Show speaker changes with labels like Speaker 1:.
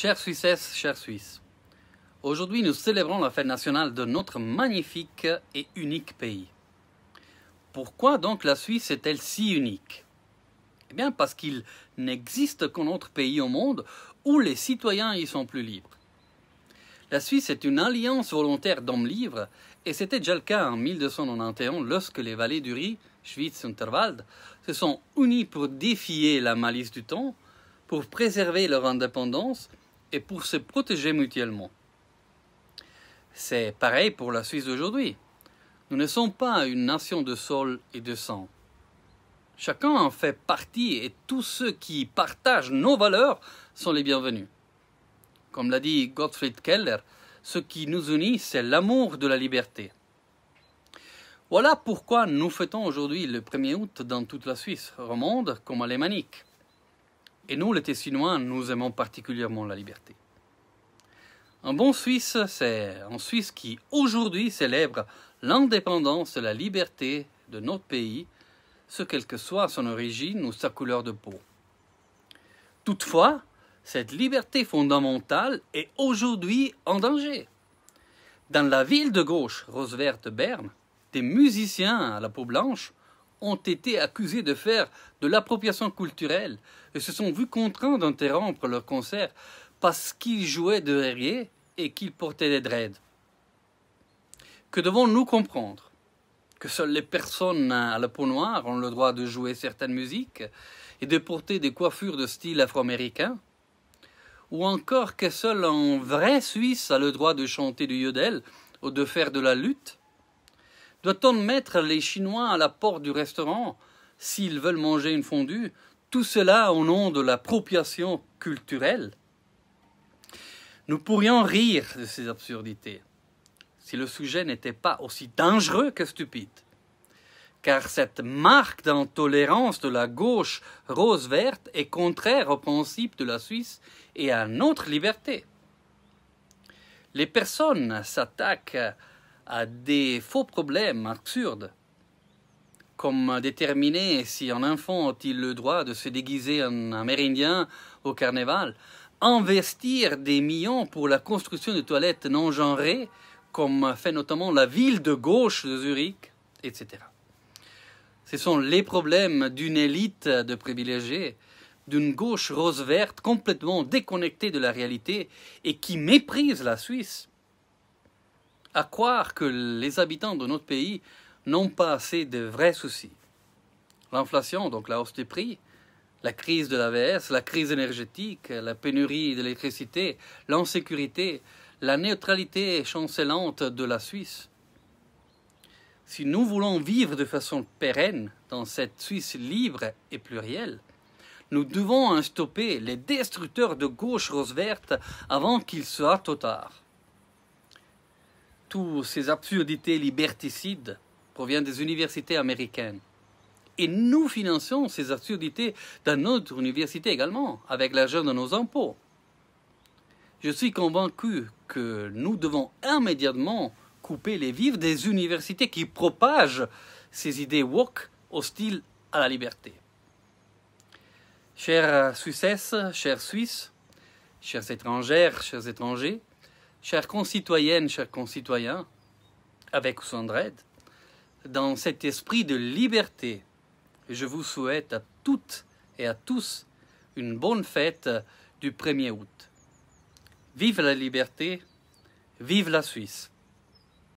Speaker 1: Chers Suissesses, chers Suisses, aujourd'hui nous célébrons la fête nationale de notre magnifique et unique pays. Pourquoi donc la Suisse est-elle si unique Eh bien parce qu'il n'existe qu'un autre pays au monde où les citoyens y sont plus libres. La Suisse est une alliance volontaire d'hommes libres et c'était déjà le cas en 1291 lorsque les vallées du Riz Schwyz Unterwald, se sont unies pour défier la malice du temps, pour préserver leur indépendance et pour se protéger mutuellement. C'est pareil pour la Suisse d'aujourd'hui. Nous ne sommes pas une nation de sol et de sang. Chacun en fait partie et tous ceux qui partagent nos valeurs sont les bienvenus. Comme l'a dit Gottfried Keller, ce qui nous unit, c'est l'amour de la liberté. Voilà pourquoi nous fêtons aujourd'hui le 1er août dans toute la Suisse, romande comme alémanique. Et nous, les Tessinois, nous aimons particulièrement la liberté. Un bon Suisse, c'est un Suisse qui aujourd'hui célèbre l'indépendance et la liberté de notre pays, ce quelle que soit son origine ou sa couleur de peau. Toutefois, cette liberté fondamentale est aujourd'hui en danger. Dans la ville de gauche, rose verte berne des musiciens à la peau blanche ont été accusés de faire de l'appropriation culturelle et se sont vus contraints d'interrompre leur concert parce qu'ils jouaient de reggae et qu'ils portaient des dreads. Que devons-nous comprendre Que seules les personnes à la peau noire ont le droit de jouer certaines musiques et de porter des coiffures de style afro-américain Ou encore que seul un vrai Suisse a le droit de chanter du yodel ou de faire de la lutte doit-on mettre les Chinois à la porte du restaurant s'ils veulent manger une fondue Tout cela au nom de l'appropriation culturelle Nous pourrions rire de ces absurdités si le sujet n'était pas aussi dangereux que stupide. Car cette marque d'intolérance de la gauche rose-verte est contraire aux principe de la Suisse et à notre liberté. Les personnes s'attaquent à des faux problèmes absurdes, comme déterminer si un enfant a-t-il le droit de se déguiser en amérindien au carnaval, investir des millions pour la construction de toilettes non genrées, comme fait notamment la ville de gauche de Zurich, etc. Ce sont les problèmes d'une élite de privilégiés, d'une gauche rose-verte complètement déconnectée de la réalité et qui méprise la Suisse à croire que les habitants de notre pays n'ont pas assez de vrais soucis. L'inflation, donc la hausse des prix, la crise de l'AVS, la crise énergétique, la pénurie d'électricité, l'insécurité, la neutralité chancelante de la Suisse. Si nous voulons vivre de façon pérenne dans cette Suisse libre et plurielle, nous devons en stopper les destructeurs de gauche rose verte avant qu'il soit trop tard toutes ces absurdités liberticides proviennent des universités américaines. Et nous finançons ces absurdités dans notre université également, avec l'argent de nos impôts. Je suis convaincu que nous devons immédiatement couper les vivres des universités qui propagent ces idées woke hostiles à la liberté. Chers Suisses, chers Suisses, chers étrangères, chers étrangers, chères concitoyennes, chers concitoyens, avec dread, dans cet esprit de liberté, je vous souhaite à toutes et à tous une bonne fête du 1er août. Vive la liberté, vive la Suisse.